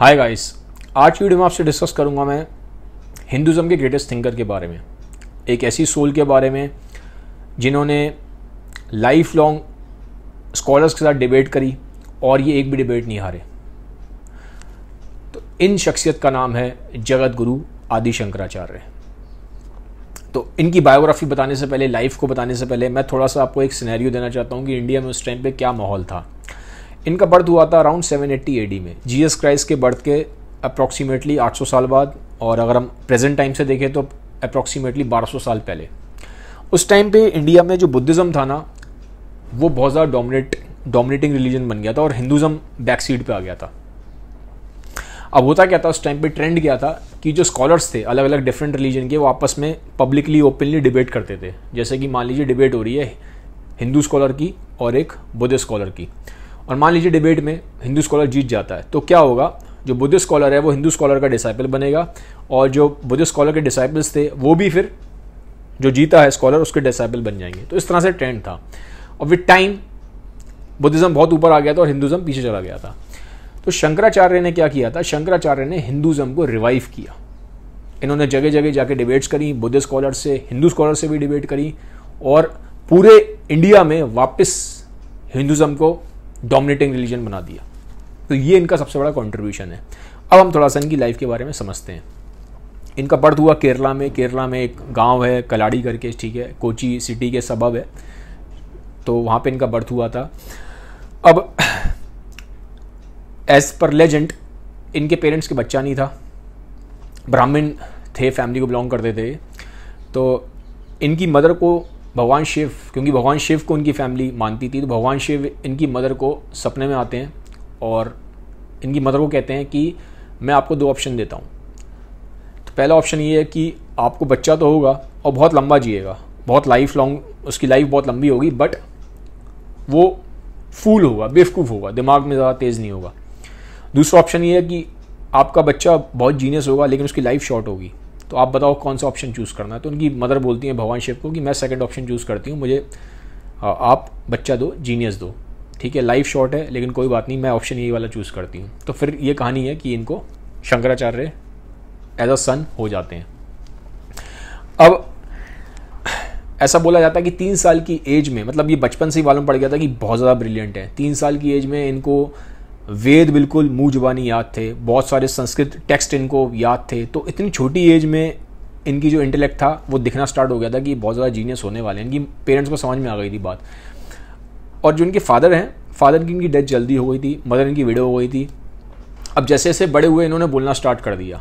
hi guys आज की video में आपसे डिस्कस करूंगा मैं हिंदुज़म के ग्रेटेस्ट थिंकर के बारे में एक ऐसी सोल के बारे में जिन्होंने लाइफ लॉन्ग स्कॉलर्स के साथ डिबेट करी और ये एक भी डिबेट नहीं हारे तो इन शख्सियत का नाम है जगत गुरु आदि शंकराचार्य तो इनकी बायोग्राफी बताने से पहले लाइफ को बताने से पहले मैं थोड़ा सा आपको एक सिनेरियो देना चाहता हूँ कि इंडिया में उस टाइम पे क्या माहौल था इनका बर्थ हुआ था अराउंड 780 एडी में जीसस क्राइस्ट के बर्थ के अप्रॉक्सीमेटली 800 साल बाद और अगर हम प्रेजेंट टाइम से देखें तो अप्रॉक्सीमेटली 1200 साल पहले उस टाइम पे इंडिया में जो बुद्धिज़्म था ना वो बहुत ज़्यादा डोमिनेट डोमिनेटिंग रिलीजन बन गया था और हिंदुज़म बैक सीट पर आ गया था अब होता क्या था उस टाइम पे ट्रेंड क्या था कि जो स्कॉलर्स थे अलग अलग डिफरेंट रिलीजन के वो आपस में पब्लिकली ओपनली डिबेट करते थे जैसे कि मान लीजिए डिबेट हो रही है हिंदू स्कॉलर की और एक बुद्ध स्कॉलर की और मान लीजिए डिबेट में हिंदू स्कॉलर जीत जाता है तो क्या होगा जो बुद्ध स्कॉलर है वो हिंदू स्कॉलर का डिसाइपल बनेगा और जो बुद्ध स्कॉलर के डिसाइपल्स थे वो भी फिर जो जीता है स्कॉलर उसके डिसाइपल बन जाएंगे तो इस तरह से ट्रेंड था और विद टाइम बुद्धिज़्म बहुत ऊपर आ गया था और हिंदुज़म पीछे चला गया था तो शंकराचार्य ने क्या किया था शंकराचार्य ने हिंदुज़म को रिवाइव किया इन्होंने जगह जगह जाके डिबेट्स करी बुद्ध स्कॉलर से हिंदू स्कॉलर से भी डिबेट करी और पूरे इंडिया में वापस हिंदुज़म को डोमिनेटिंग रिलीजन बना दिया तो ये इनका सबसे बड़ा कॉन्ट्रीब्यूशन है अब हम थोड़ा सा इनकी लाइफ के बारे में समझते हैं इनका बर्थ हुआ केरला में केरला में एक गांव है कलाड़ी करके ठीक है कोची सिटी के सबब है तो वहाँ पे इनका बर्थ हुआ था अब एज पर लेजेंड इनके पेरेंट्स के बच्चा नहीं था ब्राह्मण थे फैमिली को बिलोंग करते थे तो इनकी मदर को भगवान शिव क्योंकि भगवान शिव को उनकी फैमिली मानती थी तो भगवान शिव इनकी मदर को सपने में आते हैं और इनकी मदर को कहते हैं कि मैं आपको दो ऑप्शन देता हूँ तो पहला ऑप्शन ये है कि आपको बच्चा तो होगा और बहुत लंबा जिएगा बहुत लाइफ लॉन्ग उसकी लाइफ बहुत लंबी होगी बट वो फूल होगा बेवकूफ़ होगा दिमाग में ज़्यादा तेज़ नहीं होगा दूसरा ऑप्शन ये है कि आपका बच्चा बहुत जीनियस होगा लेकिन उसकी लाइफ शॉर्ट होगी तो आप बताओ कौन सा ऑप्शन चूज़ करना है तो उनकी मदर बोलती हैं भगवान शिव को कि मैं सेकंड ऑप्शन चूज़ करती हूँ मुझे आप बच्चा दो जीनियस दो ठीक है लाइफ शॉर्ट है लेकिन कोई बात नहीं मैं ऑप्शन ये वाला चूज़ करती हूँ तो फिर ये कहानी है कि इनको शंकराचार्य एज अ सन हो जाते हैं अब ऐसा बोला जाता है कि तीन साल की एज में मतलब ये बचपन से ही मालूम पड़ गया था कि बहुत ज़्यादा ब्रिलियंट है तीन साल की एज में इनको वेद बिल्कुल मुँह जुबानी याद थे बहुत सारे संस्कृत टेक्स्ट इनको याद थे तो इतनी छोटी एज में इनकी जो इंटेलेक्ट था वो दिखना स्टार्ट हो गया था कि बहुत ज़्यादा जीनियस होने वाले हैं इनकी पेरेंट्स को समझ में आ गई थी बात और जो इनके फादर हैं फादर की इनकी डेथ जल्दी हो गई थी मदर इनकी विडो हो गई थी अब जैसे जैसे बड़े हुए इन्होंने बोलना स्टार्ट कर दिया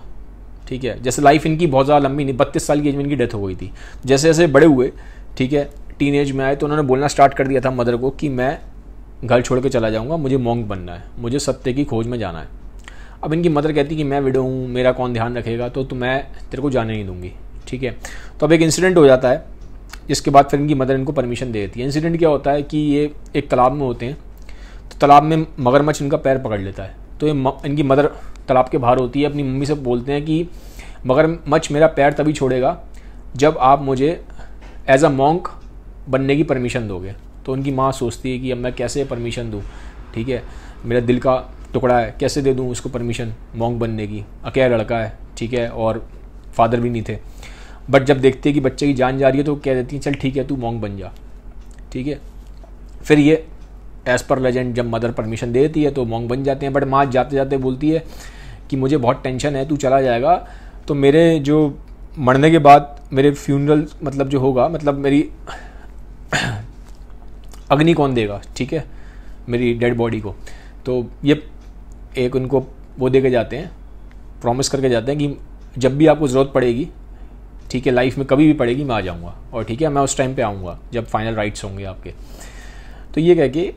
ठीक है जैसे लाइफ इनकी बहुत ज़्यादा लंबी नहीं बत्तीस साल की एज में इनकी डेथ हो गई थी जैसे जैसे बड़े हुए ठीक है टीन एज में आए तो उन्होंने बोलना स्टार्ट कर दिया था मदर को कि मैं घर छोड़ के चला जाऊँगा मुझे मोंग बनना है मुझे सत्य की खोज में जाना है अब इनकी मदर कहती कि मैं विडो हूँ मेरा कौन ध्यान रखेगा तो, तो मैं तेरे को जाने नहीं दूँगी ठीक है तो अब एक इंसिडेंट हो जाता है जिसके बाद फिर इनकी मदर इनको परमिशन दे देती है इंसिडेंट क्या होता है कि ये एक तालाब में होते हैं तो तालाब में मगरमच्छ इनका पैर पकड़ लेता है तो ये इनकी मदर तालाब के बाहर होती है अपनी मम्मी से बोलते हैं कि मगरमच्छ मेरा पैर तभी छोड़ेगा जब आप मुझे एज अ मॉन्क बनने की परमिशन दोगे तो उनकी माँ सोचती है कि अब मैं कैसे परमिशन दूँ ठीक है मेरा दिल का टुकड़ा है कैसे दे दूँ उसको परमिशन मोंग बनने की अकेला लड़का है ठीक है और फादर भी नहीं थे बट जब देखते हैं कि बच्चे की जान जा रही है तो कह देती हैं चल ठीक है तू मोंग बन जा ठीक है फिर ये एज़ पर लेजेंड जब मदर परमिशन दे देती है तो मोंग बन जाते हैं बट माँ जाते जाते बोलती है कि मुझे बहुत टेंशन है तू चला जाएगा तो मेरे जो मरने के बाद मेरे फ्यूनरल मतलब जो होगा मतलब मेरी अग्नि कौन देगा ठीक है मेरी डेड बॉडी को तो ये एक उनको वो दे के जाते हैं प्रॉमिस करके जाते हैं कि जब भी आपको ज़रूरत पड़ेगी ठीक है लाइफ में कभी भी पड़ेगी मैं आ जाऊँगा और ठीक है मैं उस टाइम पर आऊँगा जब फाइनल राइट्स होंगे आपके तो ये कह के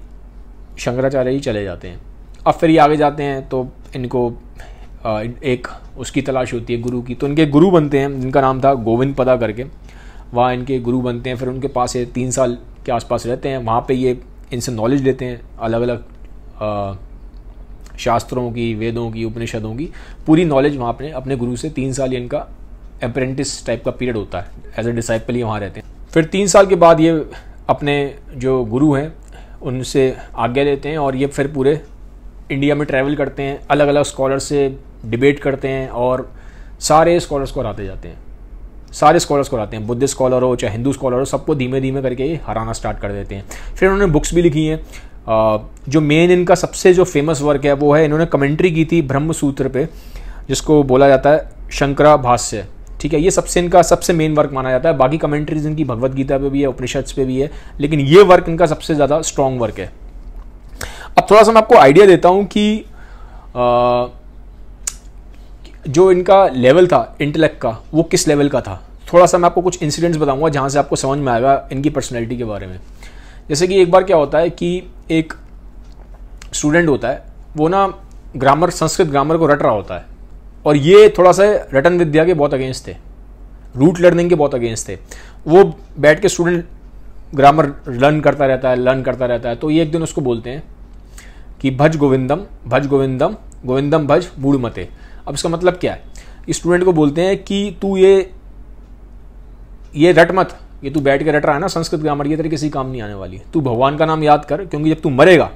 शंकराचार्य ही चले जाते हैं अब फिर ये आगे जाते हैं तो इनको एक उसकी तलाश होती है गुरु की तो इनके गुरु बनते हैं जिनका नाम था गोविंद पदा करके वहाँ इनके गुरु बनते हैं फिर उनके पास ये तीन साल के आसपास रहते हैं वहाँ पे ये इनसे नॉलेज लेते हैं अलग अलग शास्त्रों की वेदों की उपनिषदों की पूरी नॉलेज वहाँ पर अपने गुरु से तीन साल इनका अप्रेंटिस टाइप का पीरियड होता है एज ए डिसाइपल ये वहाँ रहते हैं फिर तीन साल के बाद ये अपने जो गुरु हैं उनसे आज्ञा लेते हैं और ये फिर पूरे इंडिया में ट्रैवल करते हैं अलग अलग स्कॉलर से डिबेट करते हैं और सारे स्कॉलर्स को हराते जाते हैं सारे स्कॉलर्स को लाते हैं बुद्धिस्ट स्कॉलर हो चाहे हिंदू स्कॉलर हो सबको धीमे धीमे करके ये हराना स्टार्ट कर देते हैं फिर उन्होंने बुक्स भी लिखी हैं जो मेन इनका सबसे जो फेमस वर्क है वो है इन्होंने कमेंट्री की थी ब्रह्मसूत्र पे जिसको बोला जाता है शंकरा भाष्य ठीक है ये सबसे इनका सबसे मेन वर्क माना जाता है बाकी कमेंट्रीज इनकी भगवदगीता पर पे भी है उपनिषद पर भी है लेकिन ये वर्क इनका सबसे ज़्यादा स्ट्रॉन्ग वर्क है अब थोड़ा सा मैं आपको आइडिया देता हूँ कि आ, जो इनका लेवल था इंटेलेक्ट का वो किस लेवल का था थोड़ा सा मैं आपको कुछ इंसिडेंट्स बताऊंगा जहाँ से आपको समझ में आएगा इनकी पर्सनैलिटी के बारे में जैसे कि एक बार क्या होता है कि एक स्टूडेंट होता है वो ना ग्रामर संस्कृत ग्रामर को रट रहा होता है और ये थोड़ा सा रटन विद्या के बहुत अगेंस्ट थे रूट लर्निंग के बहुत अगेंस्ट थे वो बैठ के स्टूडेंट ग्रामर लर्न करता रहता है लर्न करता रहता है तो ये एक दिन उसको बोलते हैं कि भज गोविंदम भज गोविंदम गोविंदम भज बूढ़ मते अब इसका मतलब क्या है स्टूडेंट को बोलते हैं कि तू ये ये रट मत ये तू बैठ के रट रहा है ना संस्कृत ग्रामर ये तेरे किसी काम नहीं आने वाली तू भगवान का नाम याद कर क्योंकि जब तू मरेगा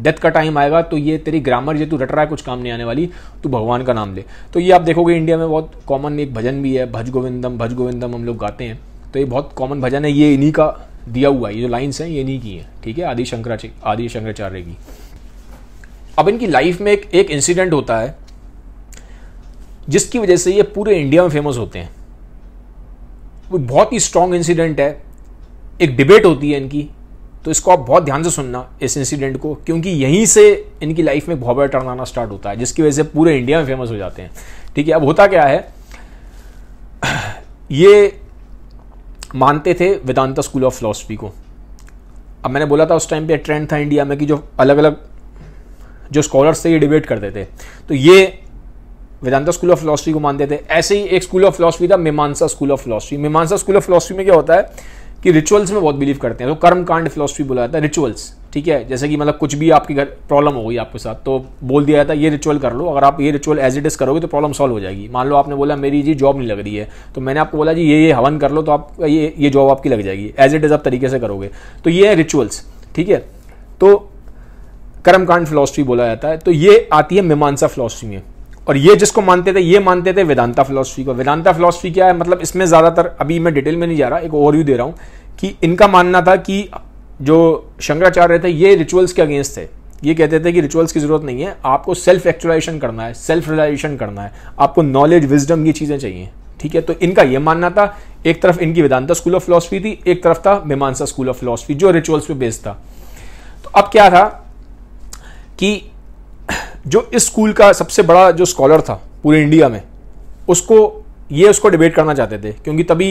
डेथ का टाइम आएगा तो ये तेरी ग्रामर ये तू रट रहा है कुछ काम नहीं आने वाली तू भगवान का नाम ले तो ये आप देखोगे इंडिया में बहुत कॉमन एक भजन भी है भज गोविंदम भज गोविंदम हम लोग गाते हैं तो ये बहुत कॉमन भजन है ये इन्हीं का दिया हुआ है ये जो लाइन्स हैं ये इन्हीं की हैं ठीक है आदि शंकराचार्य आदि शंकराचार्य की अब इनकी लाइफ में एक एक इंसिडेंट होता है जिसकी वजह से ये पूरे इंडिया में फेमस होते हैं वो बहुत ही स्ट्रॉन्ग इंसिडेंट है एक डिबेट होती है इनकी तो इसको आप बहुत ध्यान से सुनना इस इंसिडेंट को क्योंकि यहीं से इनकी लाइफ में बहुत बड़ा टर्न आना स्टार्ट होता है जिसकी वजह से पूरे इंडिया में फेमस हो जाते हैं ठीक है अब होता क्या है ये मानते थे वेदांता स्कूल ऑफ फिलोसफी को अब मैंने बोला था उस टाइम पे ट्रेंड था इंडिया में कि जो अलग अलग जो स्कॉलर्स थे ये डिबेट करते थे तो ये वेदांता स्कूल ऑफ फिलोसफी को मानते थे ऐसे ही एक स्कूल ऑफ फिलोसफी था Mimamsa school of philosophy Mimamsa school of philosophy में क्या होता है कि रिचुअल्स में बहुत बिलीव करते हैं तो कर्म कांड फिलोसफी बोला जाता है रिचुअल्स ठीक है जैसे कि मतलब कुछ भी आपके घर प्रॉब्लम हो गई आपके साथ तो बोल दिया जाता है ये रिचुअल कर लो अगर आप ये रिचुअल एज इट इज करोगे तो प्रॉब्लम सॉल्व हो जाएगी मान लो आपने बोला मेरी जी जॉब नहीं लग रही है तो मैंने आपको बोला जी ये ये हवन कर लो तो आप ये ये जॉब आपकी लग जाएगी एज इट इज आप तरीके से करोगे तो ये है रिचुअल्स ठीक है तो कर्मकांड फिलोसफी बोला जाता है तो ये आती है मीमांसा फिलोसफी में और ये जिसको मानते थे ये मानते थे वेदांता फिलोसफी को वेदांता फिलोसफी क्या है मतलब इसमें ज़्यादातर अभी मैं डिटेल में नहीं जा रहा एक ओवरव्यू दे रहा हूँ कि इनका मानना था कि जो शंकराचार्य थे ये रिचुअल्स के अगेंस्ट थे ये कहते थे कि रिचुअल्स की ज़रूरत नहीं है आपको सेल्फ एक्चुअलाइजेशन करना है सेल्फ रियलाइजेशन करना है आपको नॉलेज विजडम ये चीज़ें चाहिए ठीक है तो इनका यह मानना था एक तरफ इनकी वेदांता स्कूल ऑफ फिलोसफी थी एक तरफ था मीमांसा स्कूल ऑफ फिलोसफी जो रिचुअल्स पे बेस्ड था तो अब क्या था कि जो इस स्कूल का सबसे बड़ा जो स्कॉलर था पूरे इंडिया में उसको ये उसको डिबेट करना चाहते थे क्योंकि तभी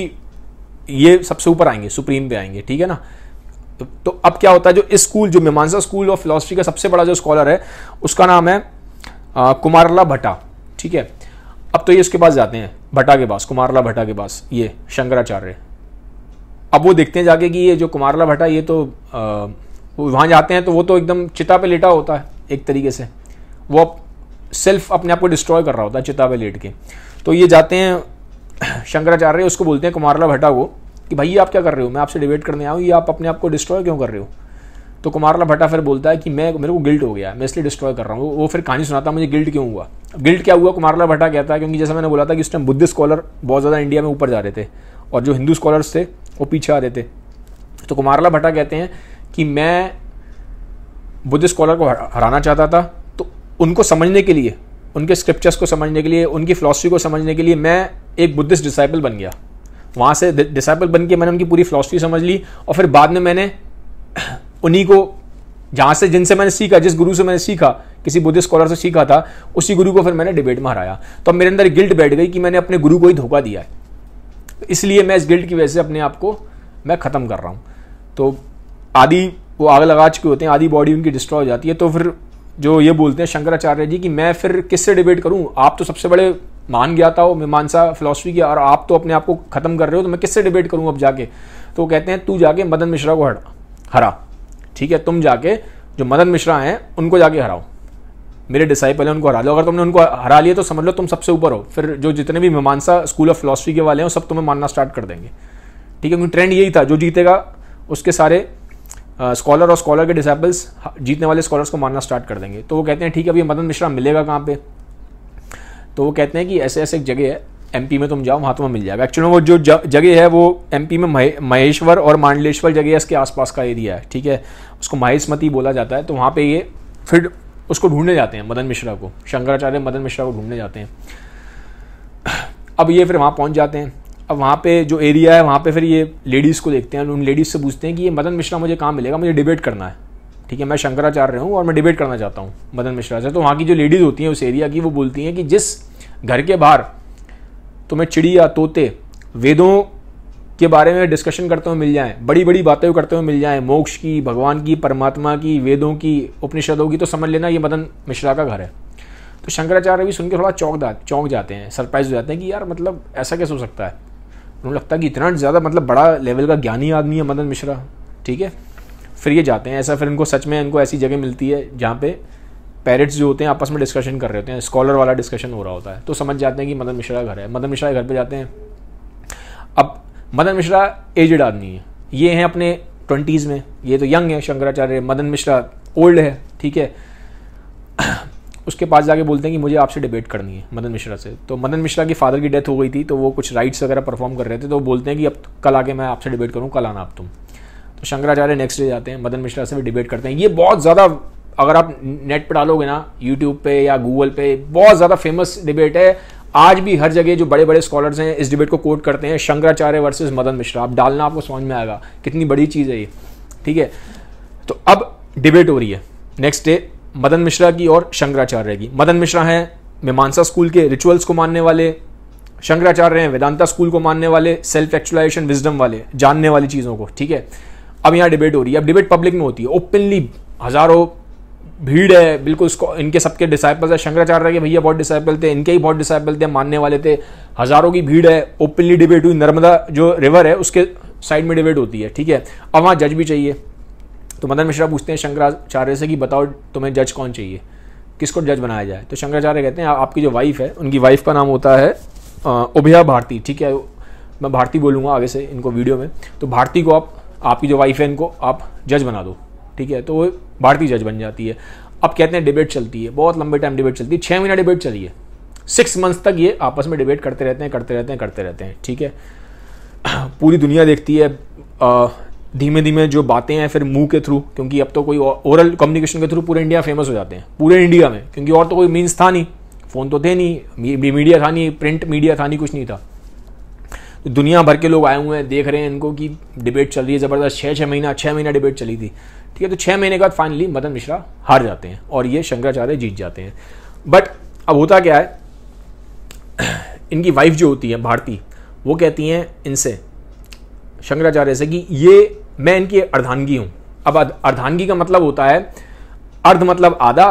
ये सबसे ऊपर आएंगे सुप्रीम पे आएंगे ठीक है ना तो, तो अब क्या होता है जो इस स्कूल जो मीमांसा स्कूल ऑफ फिलोसफी का सबसे बड़ा जो स्कॉलर है उसका नाम है कुमारला भट्टा ठीक है अब तो ये उसके पास जाते हैं भट्टा के पास कुमारला भट्टा के पास ये शंकराचार्य अब वो देखते हैं जाके कि ये जो कुमारला भट्टा ये तो आ, वहां जाते हैं तो वो तो एकदम चिता पे लेटा होता है एक तरीके से वो सेल्फ अपने आप को डिस्ट्रॉय कर रहा होता है चिता पे लेट के तो ये जाते हैं शंकराचार्य उसको बोलते हैं कुमारला भट्टा को कि भाई आप क्या कर रहे हो मैं आपसे डिबेट करने आया हूँ ये आप अपने आप को डिस्ट्रॉय क्यों कर रहे हो तो कुमारला भट्टा फिर बोलता है कि मैं मेरे को गिल्ट हो गया मैं इसलिए डिस्ट्रॉय कर रहा हूँ वो फिर कहानी सुनाता मुझे गिल्ट क्यों हुआ गिल्ट क्या हुआ कुमारला भट्टा कहता है क्योंकि जैसे मैंने बोला था कि उस टाइम बुद्धिस्ट स्कॉलर बहुत ज़्यादा इंडिया में ऊपर जा रहे थे और जो हिंदू स्कॉलर्स थे वो पीछे आ रहे थे तो कुमारला भट्टा कहते हैं कि मैं बुद्ध स्कॉलर को हराना चाहता था उनको समझने के लिए उनके स्क्रिप्चर्स को समझने के लिए उनकी फ़िलासफ़ी को समझने के लिए मैं एक बुद्धिस्ट डिसाइपल बन गया वहाँ से डिसाइपल बन के मैंने उनकी पूरी फ़िलासफ़ी समझ ली और फिर बाद में मैंने उन्हीं को जहाँ से जिनसे मैंने सीखा जिस गुरु से मैंने सीखा किसी बुद्धिस्ट स्कॉलर से सीखा था उसी गुरु को फिर मैंने डिबेट में हराया तो अब मेरे अंदर गिल्ट बैठ गई कि मैंने अपने गुरु को ही धोखा दिया है इसलिए मैं इस गिल्ट की वजह से अपने आप को मैं ख़त्म कर रहा हूँ तो आदि वो आग लगा चुके होते हैं आधी बॉडी उनकी डिस्ट्रॉय हो जाती है तो फिर जो ये बोलते हैं शंकराचार्य जी कि मैं फिर किससे डिबेट करूं आप तो सबसे बड़े मान गया हो मीमांसा फिलोसफी की और आप तो अपने आप को ख़त्म कर रहे हो तो मैं किससे डिबेट करूं अब जाके तो वो कहते हैं तू जाके मदन मिश्रा को हरा हरा ठीक है तुम जाके जो मदन मिश्रा हैं उनको जाके हराओ मेरे डिसाइपल हैं उनको हरा लो अगर तुमने उनको हरा लिया तो समझ लो तुम सबसे ऊपर हो फिर जो जितने भी मीमांसा स्कूल ऑफ फिलोसफी के वाले हैं सब तुम्हें मानना स्टार्ट कर देंगे ठीक है क्योंकि ट्रेंड यही था जो जीतेगा उसके सारे स्कॉलर uh, और स्कॉलर के डिसेबल्स हाँ, जीतने वाले स्कॉलर्स को मारना स्टार्ट कर देंगे तो वो कहते हैं ठीक है अभी मदन मिश्रा मिलेगा कहाँ पे तो वो कहते हैं कि ऐसे ऐसे एक जगह है एम में तुम जाओ वहाँ तुम्हें मिल जाएगा एक्चुअली वो जो जगह है वो एम में महेश्वर और मांडलेश्वर जगह है इसके आसपास का एरिया है ठीक है उसको महेशमती बोला जाता है तो वहाँ पर ये फिर उसको ढूंढने जाते हैं मदन मिश्रा को शंकराचार्य मदन मिश्रा को ढूंढने जाते हैं अब ये फिर वहाँ पहुँच जाते हैं अब वहाँ पे जो एरिया है वहाँ पे फिर ये लेडीज़ को देखते हैं उन लेडीज़ से पूछते हैं कि ये मदन मिश्रा मुझे कहाँ मिलेगा मुझे डिबेट करना है ठीक है मैं शंकराचार्य हूँ और मैं डिबेट करना चाहता हूँ मदन मिश्रा से तो वहाँ की जो लेडीज़ होती हैं उस एरिया की वो बोलती हैं कि जिस घर के बाहर तुम्हें चिड़िया तोते वेदों के बारे में डिस्कशन करते हुए मिल जाएं बड़ी बड़ी बातें करते हुए मिल जाएं मोक्ष की भगवान की परमात्मा की वेदों की उपनिषदों की तो समझ लेना ये मदन मिश्रा का घर है तो शंकराचार्य भी सुन के थोड़ा चौंक चौंक जाते हैं सरप्राइज हो जाते हैं कि यार मतलब ऐसा कैसे हो सकता है उन्हें लगता है कि इतना ज़्यादा मतलब बड़ा लेवल का ज्ञानी आदमी है मदन मिश्रा ठीक है फिर ये जाते हैं ऐसा फिर इनको सच में इनको ऐसी जगह मिलती है जहाँ पे पेरेंट्स जो होते हैं आपस में डिस्कशन कर रहे होते हैं स्कॉलर वाला डिस्कशन हो रहा होता है तो समझ जाते हैं कि मदन मिश्रा घर है मदन मिश्रा घर पर जाते हैं अब मदन मिश्रा एजड आदमी है ये हैं अपने ट्वेंटीज़ में ये तो यंग है शंकराचार्य मदन मिश्रा ओल्ड है ठीक है उसके पास जाके बोलते हैं कि मुझे आपसे डिबेट करनी है मदन मिश्रा से तो मदन मिश्रा की फादर की डेथ हो गई थी तो वो कुछ राइट्स वगैरह परफॉर्म कर रहे थे तो वो बोलते हैं कि अब कल आके मैं आपसे डिबेट करूँ कल आना आप तुम तो शंकराचार्य नेक्स्ट डे जाते हैं मदन मिश्रा से भी डिबेट करते हैं ये बहुत ज़्यादा अगर आप नेट पर डालोगे ना यूट्यूब पे या गूगल पे बहुत ज़्यादा फेमस डिबेट है आज भी हर जगह जो बड़े बड़े स्कॉलर्स हैं इस डिबेट को कोट करते हैं शंकराचार्य वर्सेज मदन मिश्रा आप डालना आपको समझ में आएगा कितनी बड़ी चीज़ है ये ठीक है तो अब डिबेट हो रही है नेक्स्ट डे मदन मिश्रा की और शंकराचार्य की मदन मिश्रा हैं मीमांसा स्कूल के रिचुअल्स को मानने वाले शंकराचार्य हैं वेदांता स्कूल को मानने वाले सेल्फ एक्चुअलाइजेशन विजडम वाले जानने वाली चीज़ों को ठीक है अब यहाँ डिबेट हो रही है अब डिबेट पब्लिक में होती है ओपनली हज़ारों भीड़ है बिल्कुल इसको इनके सबके डिसाइपल्स है शंकराचार्य के भैया बहुत डिसाइपल थे इनके ही बहुत डिसाइपल थे मानने वाले थे हज़ारों की भीड़ है ओपनली डिबेट हुई नर्मदा जो रिवर है उसके साइड में डिबेट होती है ठीक है अब वहाँ जज भी चाहिए तो मदन मिश्रा पूछते हैं शंकराचार्य से कि बताओ तुम्हें जज कौन चाहिए किसको जज बनाया जाए तो शंकराचार्य कहते हैं आपकी जो वाइफ है उनकी वाइफ का नाम होता है उभया भारती ठीक है मैं भारती बोलूँगा आगे से इनको वीडियो में तो भारती को आप आपकी जो वाइफ है इनको आप जज बना दो ठीक है तो वो भारतीय जज बन जाती है अब कहते हैं डिबेट चलती है बहुत लंबे टाइम डिबेट चलती है छः महीना डिबेट चली है सिक्स मंथ्स तक ये आपस में डिबेट करते रहते हैं करते रहते हैं करते रहते हैं ठीक है पूरी दुनिया देखती है धीमे धीमे जो बातें हैं फिर मुंह के थ्रू क्योंकि अब तो कोई ओरल कम्युनिकेशन के थ्रू पूरे इंडिया फेमस हो जाते हैं पूरे इंडिया में क्योंकि और तो कोई मीन्स था नहीं फ़ोन तो थे नहीं मीडिया था नहीं प्रिंट मीडिया था नहीं कुछ नहीं था तो दुनिया भर के लोग आए हुए हैं देख रहे हैं इनको कि डिबेट चल रही है ज़बरदस्त छः छः महीना छः महीना डिबेट चली थी ठीक है तो छः महीने के बाद फाइनली मदन मिश्रा हार जाते हैं और ये शंकराचार्य जीत जाते हैं बट अब होता क्या है इनकी वाइफ जो होती है भारती वो कहती हैं इनसे शंकराचार्य से कि ये मैं इनकी अर्धांगी हूं अब अर्धांगी का मतलब होता है अर्ध मतलब आधा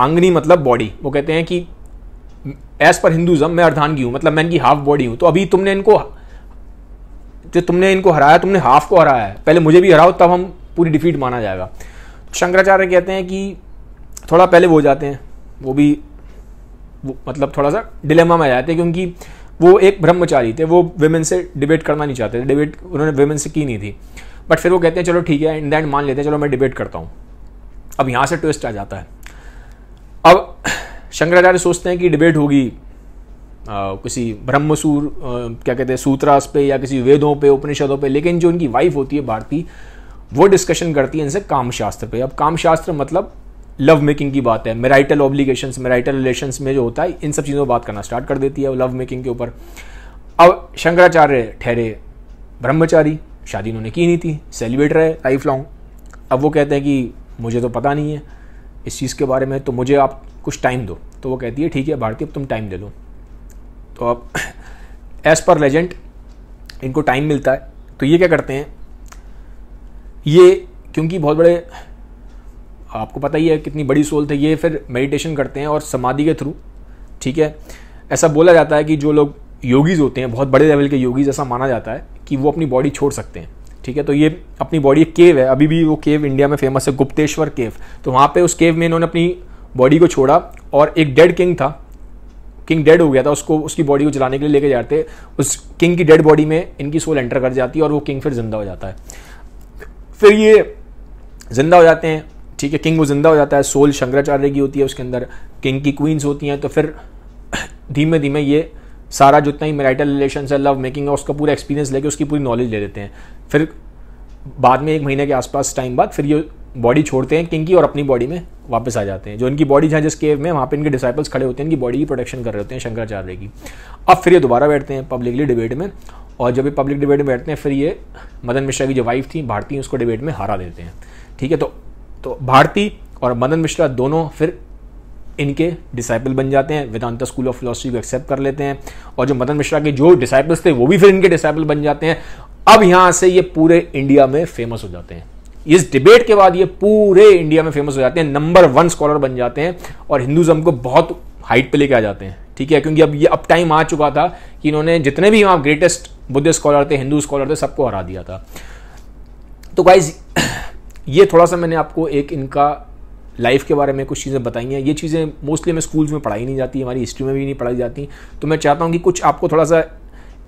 आंगनी मतलब बॉडी वो कहते हैं कि एज पर हिंदुज़म मैं अर्धांगी हूं मतलब मैं इनकी हाफ बॉडी हूं तो अभी तुमने इनको जो तुमने इनको हराया तुमने हाफ को हराया है पहले मुझे भी हराओ तब हम पूरी डिफीट माना जाएगा शंकराचार्य कहते हैं कि थोड़ा पहले वो हो जाते हैं वो भी वो मतलब थोड़ा सा डिलेमा में आ जाते हैं क्योंकि वो एक ब्रह्मचारी थे वो वेमेन से डिबेट करना नहीं चाहते थे डिबेट उन्होंने वेमेन से की नहीं थी बट फिर वो कहते हैं चलो ठीक है इन दैंड मान लेते हैं चलो मैं डिबेट करता हूँ अब यहाँ से ट्विस्ट आ जाता है अब शंकराचार्य सोचते हैं कि डिबेट होगी किसी ब्रह्मसूर क्या कहते हैं सूत्रास पे या किसी वेदों पे उपनिषदों पे लेकिन जो उनकी वाइफ होती है भारती वो डिस्कशन करती है इनसे कामशास्त्र पे अब कामशास्त्र मतलब लव मेकिंग की बात है मेराइटल ऑब्लिगेशन मेराइटल रिलेशन में जो होता है इन सब चीज़ों पर बात करना स्टार्ट कर देती है लव मेकिंग के ऊपर अब शंकराचार्य ठहरे ब्रह्मचारी शादी उन्होंने की नहीं थी सेलिब्रेट रहे लाइफ लॉन्ग अब वो कहते हैं कि मुझे तो पता नहीं है इस चीज़ के बारे में तो मुझे आप कुछ टाइम दो तो वो कहती है ठीक है भारती अब तुम टाइम दे दो तो अब एज़ पर लेजेंड इनको टाइम मिलता है तो ये क्या करते हैं ये क्योंकि बहुत बड़े आपको पता ही है कितनी बड़ी सोल थे ये फिर मेडिटेशन करते हैं और समाधि के थ्रू ठीक है ऐसा बोला जाता है कि जो लोग योगीज़ होते हैं बहुत बड़े लेवल के योगीज़ ऐसा माना जाता है कि वो अपनी बॉडी छोड़ सकते हैं ठीक है तो ये अपनी बॉडी एक केव है अभी भी वो केव इंडिया में फेमस है गुप्तेश्वर केव तो वहाँ पे उस केव में इन्होंने अपनी बॉडी को छोड़ा और एक डेड किंग था किंग डेड हो गया था उसको उसकी बॉडी को जलाने के लिए लेके जाते उस किंग की डेड बॉडी में इनकी सोल एंटर कर जाती है और वो किंग फिर जिंदा हो जाता है फिर ये जिंदा हो जाते हैं ठीक है किंग वो जिंदा हो जाता है सोल शंकराचार्य की होती है उसके अंदर किंग की क्वींस होती हैं तो फिर धीमे धीमे ये सारा जितना ही मेराइटल रिलेशन है लव मेकिंग है उसका पूरा एक्सपीरियंस लेके उसकी पूरी नॉलेज ले लेते हैं फिर बाद में एक महीने के आसपास टाइम बाद फिर ये बॉडी छोड़ते हैं किंग की और अपनी बॉडी में वापस आ जाते हैं जो इनकी बॉडी जहाँ जिस केव में वहाँ पे इनके डिसाइपल्स खड़े होते हैं इनकी बॉडी की प्रोटेक्शन कर रहे होते हैं शंकराचार्य की अब फिर ये दोबारा बैठते हैं पब्लिकली डिबेट में और जब ये पब्लिक डिबेट में बैठते हैं फिर ये मदन मिश्रा की जो वाइफ थी भारतीय उसको डिबेट में हरा देते हैं ठीक है तो तो भारती और मदन मिश्रा दोनों फिर इनके डिसाइपल बन जाते हैं वेदांता स्कूल ऑफ फिलोसफी को एक्सेप्ट कर लेते हैं और जो मदन मिश्रा के जो डिसाइपल्स थे वो भी फिर इनके डिसाइपल बन जाते हैं अब यहाँ से ये पूरे इंडिया में फेमस हो जाते हैं इस डिबेट के बाद ये पूरे इंडिया में फेमस हो जाते हैं नंबर वन स्कॉलर बन जाते हैं और हिंदुज्म को बहुत हाइट पे लेके आ जाते हैं ठीक है क्योंकि अब ये अब टाइम आ चुका था कि इन्होंने जितने भी यहाँ ग्रेटेस्ट बुद्ध स्कॉलर थे हिंदू स्कॉलर थे सबको हरा दिया था तो गाइज ये थोड़ा सा मैंने आपको एक इनका लाइफ के बारे में कुछ चीज़ें बताई हैं ये चीज़ें मोस्टली हमें स्कूल्स में पढ़ाई नहीं जाती हमारी हिस्ट्री में भी नहीं पढ़ाई जाती तो मैं चाहता हूँ कि कुछ आपको थोड़ा सा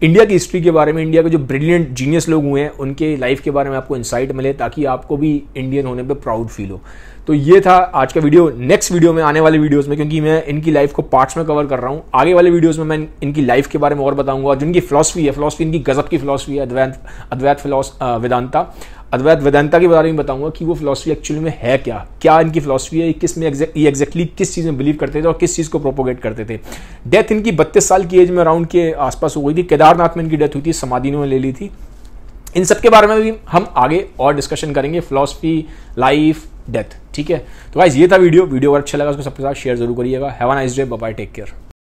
इंडिया की हिस्ट्री के बारे में इंडिया के जो ब्रिलियंट जीनियस लोग हुए हैं उनके लाइफ के बारे में आपको इंसाइट मिले ताकि आपको भी इंडियन होने पर प्राउड फील हो तो ये था आज का वीडियो नेक्स्ट वीडियो में आने वाले वीडियोस में क्योंकि मैं इनकी लाइफ को पार्ट्स में कवर कर रहा हूँ आगे वाले वीडियोस में मैं इनकी लाइफ के बारे में और बताऊंगा जिनकी फिलोसफी है फिलोसफी इनकी गजब की फिलोसफी है अद्वैत अद्वैत फिलोस वेदांता अद्वैत वेदांता के बारे में बताऊंगा कि वो फिलोसफी एक्चुअली में है क्या क्या इनकी फिलोसफी है किस में एग्जैक्टली किस चीज़ में बिलीव करते थे और किस चीज़ को प्रोपोगेट करते थे डेथ इनकी बत्तीस साल की एज में अराउंड के आसपास हो गई थी केदारनाथ में इनकी डेथ हुई थी समाधि ने ले ली थी इन सब के बारे में भी हम आगे और डिस्कशन करेंगे फिलोसफी लाइफ डेथ ठीक है तो गाइज ये था वीडियो वीडियो अगर अच्छा लगा उसको सबके साथ शेयर जरूर करिएगा have a nice day bye take care